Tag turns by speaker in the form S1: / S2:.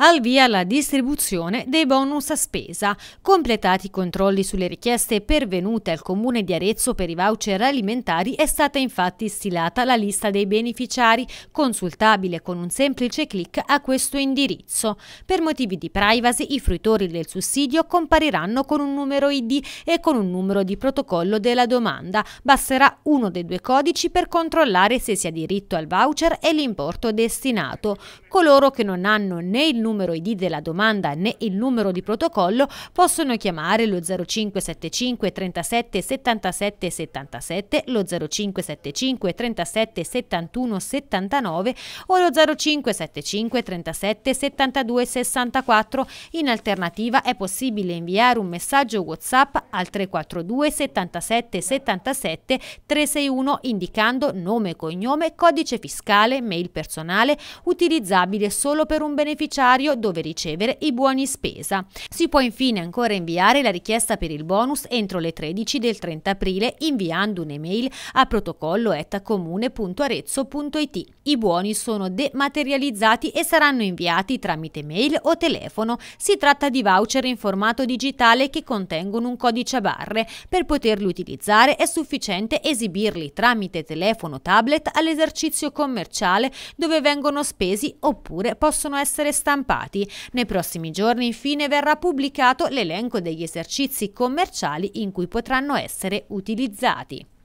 S1: al via la distribuzione dei bonus a spesa, completati i controlli sulle richieste pervenute al Comune di Arezzo per i voucher alimentari è stata infatti stilata la lista dei beneficiari, consultabile con un semplice clic a questo indirizzo. Per motivi di privacy i fruitori del sussidio compariranno con un numero ID e con un numero di protocollo della domanda. Basterà uno dei due codici per controllare se si ha diritto al voucher e l'importo destinato. Coloro che non hanno né il numero numero ID della domanda né il numero di protocollo, possono chiamare lo 0575 37 77 77, lo 0575 37 71 79 o lo 0575 37 72 64. In alternativa è possibile inviare un messaggio WhatsApp al 342 77 77 361 indicando nome, cognome, codice fiscale, mail personale, utilizzabile solo per un beneficiario necessario dove ricevere i buoni spesa. Si può infine ancora inviare la richiesta per il bonus entro le 13 del 30 aprile inviando un'email a protocollo.comune.arezzo.it. I buoni sono dematerializzati e saranno inviati tramite mail o telefono. Si tratta di voucher in formato digitale che contengono un codice a barre. Per poterli utilizzare è sufficiente esibirli tramite telefono o tablet all'esercizio commerciale dove vengono spesi oppure possono essere stampati stampati. Nei prossimi giorni infine verrà pubblicato l'elenco degli esercizi commerciali in cui potranno essere utilizzati.